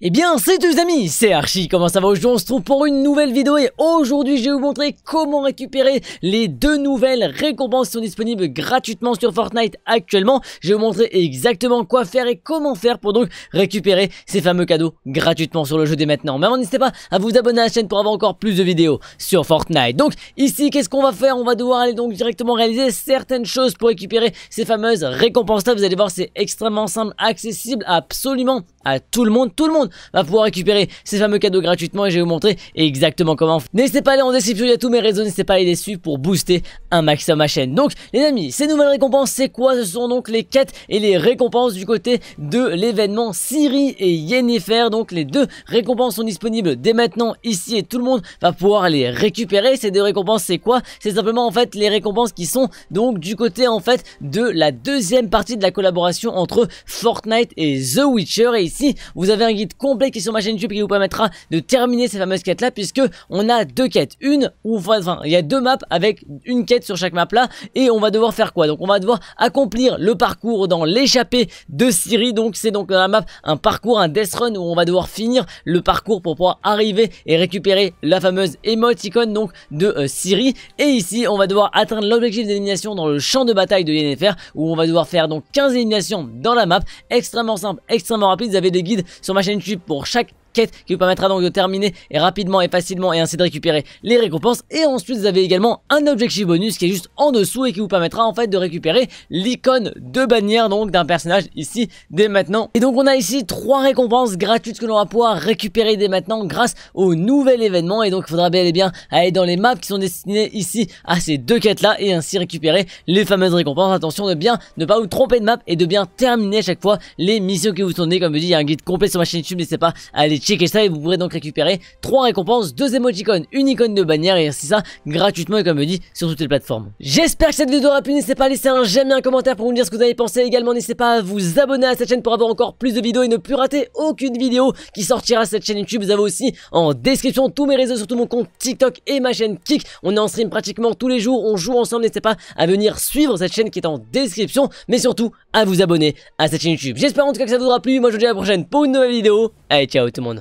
Eh bien, c'est tous les amis, c'est Archie, comment ça va Aujourd'hui, on se trouve pour une nouvelle vidéo et aujourd'hui, je vais vous montrer comment récupérer les deux nouvelles récompenses qui sont disponibles gratuitement sur Fortnite actuellement. Je vais vous montrer exactement quoi faire et comment faire pour donc récupérer ces fameux cadeaux gratuitement sur le jeu dès maintenant. Mais n'hésitez pas à vous abonner à la chaîne pour avoir encore plus de vidéos sur Fortnite. Donc, ici, qu'est-ce qu'on va faire On va devoir aller donc directement réaliser certaines choses pour récupérer ces fameuses récompenses-là. Vous allez voir, c'est extrêmement simple, accessible absolument à tout le monde, tout le monde va pouvoir récupérer ces fameux cadeaux gratuitement et je vais vous montrer exactement comment. N'hésitez pas à aller en description, il y a tous mes réseaux, n'hésitez pas à aller suivre pour booster un maximum ma chaîne. Donc les amis, ces nouvelles récompenses, c'est quoi Ce sont donc les quêtes et les récompenses du côté de l'événement Siri et Yennefer. Donc les deux récompenses sont disponibles dès maintenant ici et tout le monde va pouvoir les récupérer. Ces deux récompenses, c'est quoi C'est simplement en fait les récompenses qui sont donc du côté en fait de la deuxième partie de la collaboration entre Fortnite et The Witcher. Et ici, vous avez un guide complet qui est sur ma chaîne YouTube qui vous permettra de terminer ces fameuses quêtes là puisque on a deux quêtes. Une ou enfin, il y a deux maps avec une quête sur chaque map là et on va devoir faire quoi Donc on va devoir accomplir le parcours dans l'échappée de Siri. Donc c'est donc dans la map un parcours, un death run où on va devoir finir le parcours pour pouvoir arriver et récupérer la fameuse émoticône donc de euh, Siri. Et ici on va devoir atteindre l'objectif d'élimination dans le champ de bataille de Yennefer où on va devoir faire donc 15 éliminations dans la map. Extrêmement simple, extrêmement rapide. Vous avez des guides sur ma chaîne pour chaque quête qui vous permettra donc de terminer et rapidement et facilement et ainsi de récupérer les récompenses. Et ensuite, vous avez également un objectif bonus qui est juste en dessous et qui vous permettra en fait de récupérer l'icône de bannière donc d'un personnage ici dès maintenant. Et donc on a ici trois récompenses gratuites que l'on va pouvoir récupérer dès maintenant grâce au nouvel événement. Et donc il faudra bel et bien aller dans les maps qui sont destinées ici à ces deux quêtes là et ainsi récupérer les fameuses récompenses. Attention de bien ne pas vous tromper de map et de bien terminer à chaque fois les missions que vous tournez. Comme je dis, il y a un guide complet sur ma chaîne YouTube, n'hésitez pas à aller ça et vous pourrez donc récupérer 3 récompenses, 2 émoticônes, une icône de bannière et ainsi ça gratuitement et comme je dis sur toutes les plateformes. J'espère que cette vidéo aura plu, n'hésitez pas à laisser un j'aime et un commentaire pour me dire ce que vous avez pensé également, n'hésitez pas à vous abonner à cette chaîne pour avoir encore plus de vidéos et ne plus rater aucune vidéo qui sortira sur cette chaîne YouTube. Vous avez aussi en description tous mes réseaux, surtout mon compte TikTok et ma chaîne Kik. On est en stream pratiquement tous les jours, on joue ensemble, n'hésitez pas à venir suivre cette chaîne qui est en description, mais surtout à vous abonner à cette chaîne YouTube. J'espère en tout cas que ça vous aura plu, moi je vous dis à la prochaine pour une nouvelle vidéo. Allez ciao tout le monde